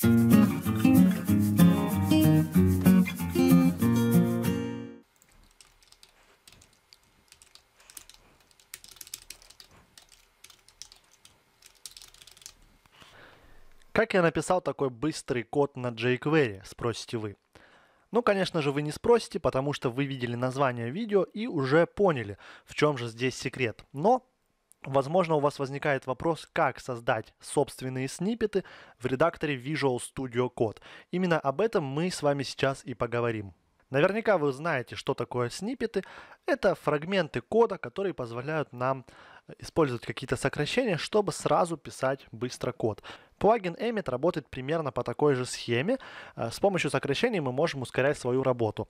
Как я написал такой быстрый код на jQuery, спросите вы. Ну, конечно же, вы не спросите, потому что вы видели название видео и уже поняли, в чем же здесь секрет. Но Возможно, у вас возникает вопрос, как создать собственные сниппеты в редакторе Visual Studio Code. Именно об этом мы с вами сейчас и поговорим. Наверняка вы знаете, что такое сниппеты. Это фрагменты кода, которые позволяют нам э, использовать какие-то сокращения, чтобы сразу писать быстро код. Плагин Emmet работает примерно по такой же схеме. Э, с помощью сокращений мы можем ускорять свою работу.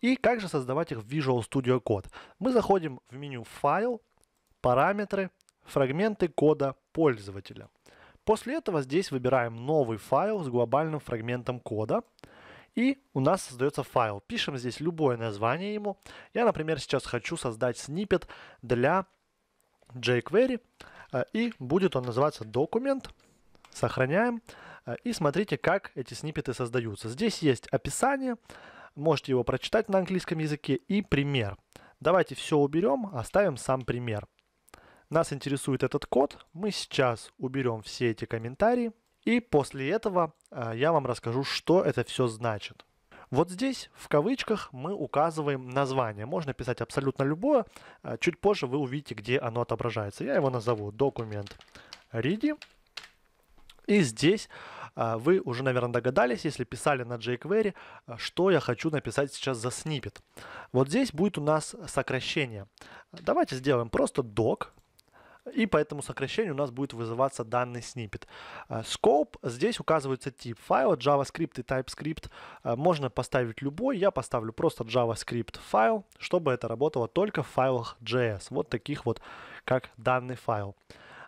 И как же создавать их в Visual Studio Code? Мы заходим в меню «Файл», параметры, фрагменты кода пользователя. После этого здесь выбираем новый файл с глобальным фрагментом кода. И у нас создается файл. Пишем здесь любое название ему. Я, например, сейчас хочу создать снипет для jQuery. Э, и будет он называться документ. Сохраняем. Э, и смотрите, как эти снипеты создаются. Здесь есть описание. Можете его прочитать на английском языке и пример. Давайте все уберем, оставим сам пример. Нас интересует этот код. Мы сейчас уберем все эти комментарии. И после этого э, я вам расскажу, что это все значит. Вот здесь в кавычках мы указываем название. Можно писать абсолютно любое. Э, чуть позже вы увидите, где оно отображается. Я его назову документ ready. И здесь э, вы уже, наверное, догадались, если писали на jQuery, что я хочу написать сейчас за снипет. Вот здесь будет у нас сокращение. Давайте сделаем просто doc и по этому сокращению у нас будет вызываться данный снипет. А, scope, здесь указывается тип файла, JavaScript и TypeScript. А, можно поставить любой, я поставлю просто JavaScript файл, чтобы это работало только в файлах JS, вот таких вот, как данный файл.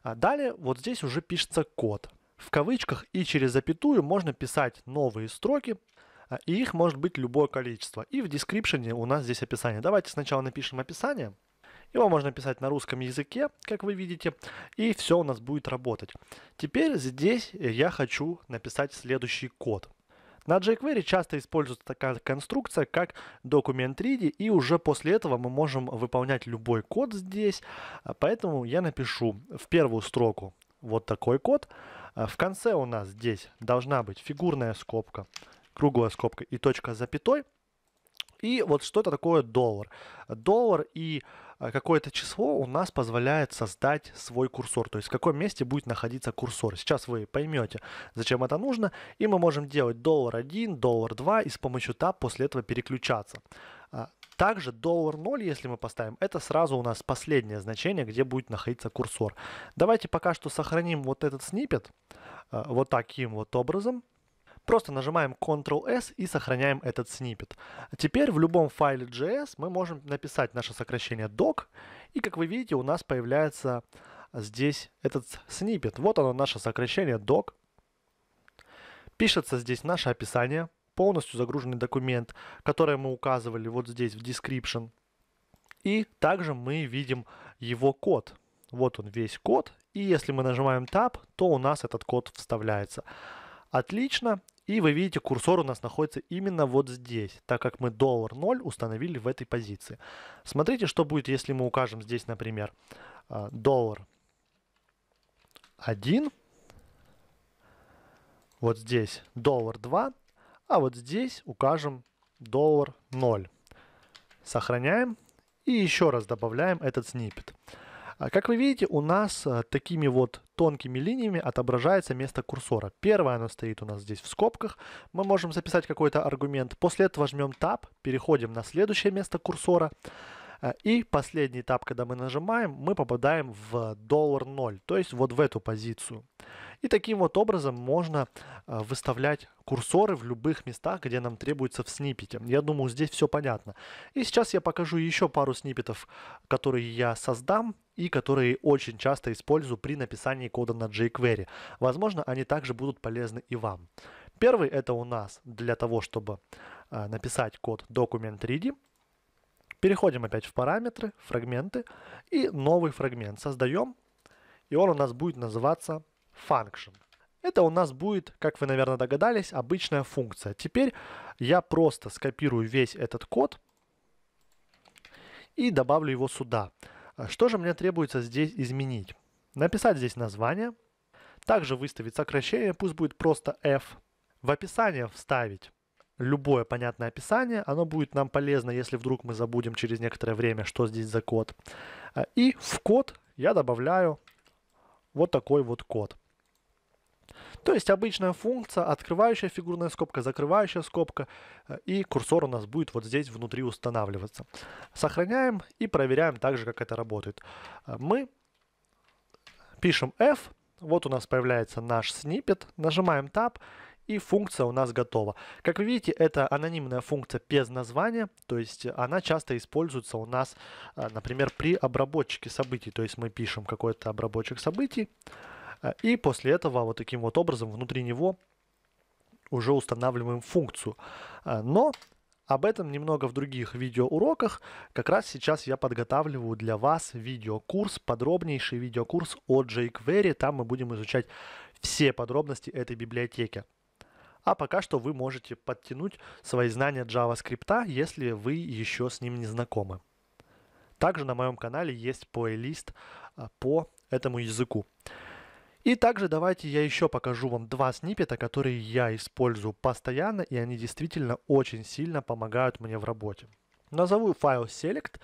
А, далее вот здесь уже пишется код. В кавычках и через запятую можно писать новые строки, и их может быть любое количество. И в description у нас здесь описание. Давайте сначала напишем описание. Его можно писать на русском языке, как вы видите, и все у нас будет работать. Теперь здесь я хочу написать следующий код. На jQuery часто используется такая конструкция, как документ и уже после этого мы можем выполнять любой код здесь. Поэтому я напишу в первую строку вот такой код. В конце у нас здесь должна быть фигурная скобка, круглая скобка и точка с запятой. И вот что это такое доллар. Доллар и а, какое-то число у нас позволяет создать свой курсор, то есть в каком месте будет находиться курсор. Сейчас вы поймете, зачем это нужно, и мы можем делать доллар 1, доллар 2 и с помощью TAB после этого переключаться. А, также доллар 0, если мы поставим, это сразу у нас последнее значение, где будет находиться курсор. Давайте пока что сохраним вот этот снипет а, вот таким вот образом. Просто нажимаем Ctrl-S и сохраняем этот снипет. Теперь в любом файле JS мы можем написать наше сокращение doc, и как вы видите, у нас появляется здесь этот снипет. Вот оно, наше сокращение doc. Пишется здесь наше описание, полностью загруженный документ, который мы указывали вот здесь в description. И также мы видим его код. Вот он весь код. И если мы нажимаем Tab, то у нас этот код вставляется. Отлично. И вы видите, курсор у нас находится именно вот здесь, так как мы доллар 0 установили в этой позиции. Смотрите, что будет, если мы укажем здесь, например, а, доллар 1, вот здесь доллар 2, а вот здесь укажем доллар 0. Сохраняем и еще раз добавляем этот снипет. А как вы видите, у нас э, такими вот тонкими линиями отображается место курсора. Первое оно стоит у нас здесь в скобках. Мы можем записать какой-то аргумент. После этого жмем Tab, переходим на следующее место курсора. Э, и последний этап, когда мы нажимаем, мы попадаем в доллар 0, то есть вот в эту позицию. И таким вот образом можно а, выставлять курсоры в любых местах, где нам требуется в снипете. Я думаю, здесь все понятно. И сейчас я покажу еще пару снипетов, которые я создам и которые очень часто использую при написании кода на jQuery. Возможно, они также будут полезны и вам. Первый это у нас для того, чтобы а, написать код document Переходим опять в параметры, фрагменты и новый фрагмент создаем. И он у нас будет называться function. Это у нас будет, как вы, наверное, догадались, обычная функция. Теперь я просто скопирую весь этот код и добавлю его сюда. Что же мне требуется здесь изменить? Написать здесь название, также выставить сокращение, пусть будет просто f. В описание вставить любое понятное описание, оно будет нам полезно, если вдруг мы забудем через некоторое время, что здесь за код. И в код я добавляю вот такой вот код. То есть обычная функция, открывающая фигурная скобка, закрывающая скобка, э, и курсор у нас будет вот здесь внутри устанавливаться. Сохраняем и проверяем также, как это работает. Э, мы пишем f, вот у нас появляется наш снипет, нажимаем tab, и функция у нас готова. Как вы видите, это анонимная функция без названия, то есть она часто используется у нас, э, например, при обработчике событий. То есть мы пишем какой-то обработчик событий, а, и после этого вот таким вот образом внутри него уже устанавливаем функцию. А, но об этом немного в других видеоуроках. Как раз сейчас я подготавливаю для вас видеокурс, подробнейший видеокурс о jQuery. Там мы будем изучать все подробности этой библиотеки. А пока что вы можете подтянуть свои знания JavaScript, если вы еще с ним не знакомы. Также на моем канале есть плейлист а, по этому языку. И также давайте я еще покажу вам два сниппета, которые я использую постоянно, и они действительно очень сильно помогают мне в работе. Назову файл select,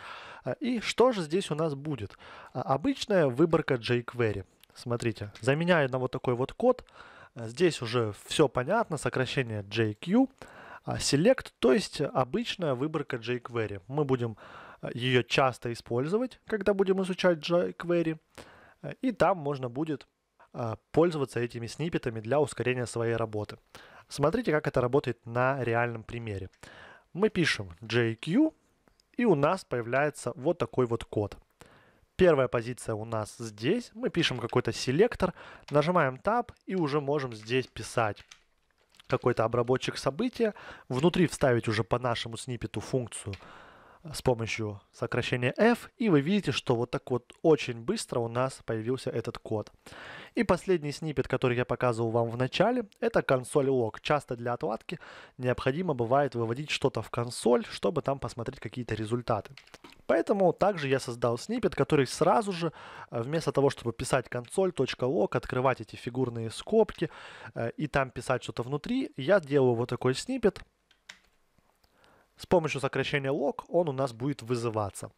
э, и что же здесь у нас будет? А, обычная выборка jQuery. Смотрите, заменяю на вот такой вот код. Э, здесь уже все понятно, сокращение JQ. А, select, то есть обычная выборка jQuery. Мы будем э, ее часто использовать, когда будем изучать jQuery. И там можно будет а, пользоваться этими сниппетами для ускорения своей работы. Смотрите, как это работает на реальном примере. Мы пишем JQ, и у нас появляется вот такой вот код. Первая позиция у нас здесь. Мы пишем какой-то селектор, нажимаем Tab и уже можем здесь писать какой-то обработчик события, внутри вставить уже по нашему сниппету функцию с помощью сокращения F, и вы видите, что вот так вот очень быстро у нас появился этот код. И последний снипет, который я показывал вам в начале, это консоль лог. Часто для отладки необходимо бывает выводить что-то в консоль, чтобы там посмотреть какие-то результаты. Поэтому также я создал снипет, который сразу же, э, вместо того, чтобы писать консоль.лог, открывать эти фигурные скобки э, и там писать что-то внутри, я делаю вот такой снипет, с помощью сокращения log он у нас будет вызываться.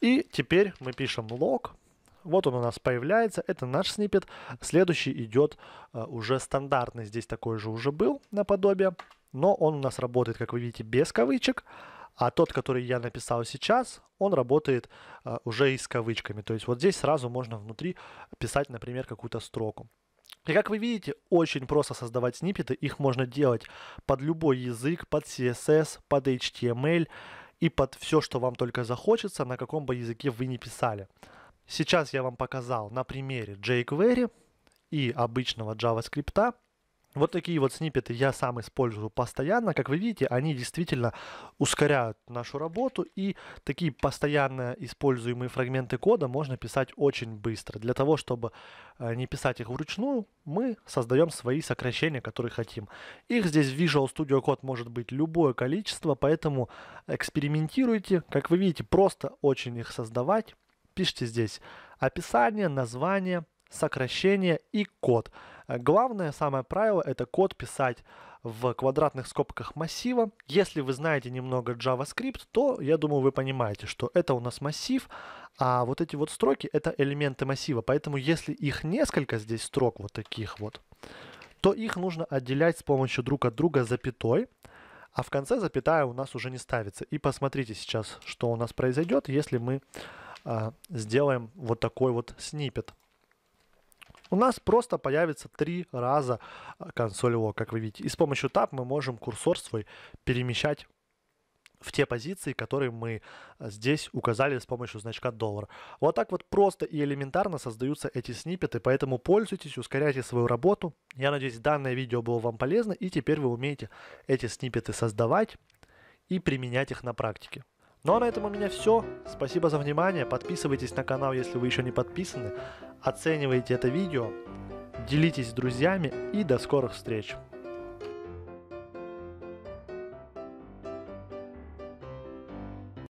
И теперь мы пишем log. Вот он у нас появляется, это наш снипет. Следующий идет э, уже стандартный, здесь такой же уже был наподобие, но он у нас работает, как вы видите, без кавычек. А тот, который я написал сейчас, он работает э, уже и с кавычками. То есть вот здесь сразу можно внутри писать, например, какую-то строку. И как вы видите, очень просто создавать сниппеты. Их можно делать под любой язык, под CSS, под HTML и под все, что вам только захочется, на каком бы языке вы ни писали. Сейчас я вам показал на примере jQuery и обычного JavaScript. Вот такие вот снипеты я сам использую постоянно. Как вы видите, они действительно ускоряют нашу работу, и такие постоянно используемые фрагменты кода можно писать очень быстро. Для того, чтобы э, не писать их вручную, мы создаем свои сокращения, которые хотим. Их здесь в Visual Studio Code может быть любое количество, поэтому экспериментируйте. Как вы видите, просто очень их создавать. Пишите здесь описание, название, сокращение и код. Главное, самое правило, это код писать в квадратных скобках массива. Если вы знаете немного JavaScript, то, я думаю, вы понимаете, что это у нас массив, а вот эти вот строки — это элементы массива. Поэтому если их несколько здесь строк вот таких вот, то их нужно отделять с помощью друг от друга запятой, а в конце запятая у нас уже не ставится. И посмотрите сейчас, что у нас произойдет, если мы э, сделаем вот такой вот снипет у нас просто появится три раза а, консоль ОК, как вы видите. И с помощью Tab мы можем курсор свой перемещать в те позиции, которые мы а, здесь указали с помощью значка доллар. Вот так вот просто и элементарно создаются эти сниппеты, поэтому пользуйтесь, ускоряйте свою работу. Я надеюсь, данное видео было вам полезно, и теперь вы умеете эти сниппеты создавать и применять их на практике. Ну а на этом у меня все. Спасибо за внимание. Подписывайтесь на канал, если вы еще не подписаны. Оценивайте это видео. Делитесь с друзьями и до скорых встреч.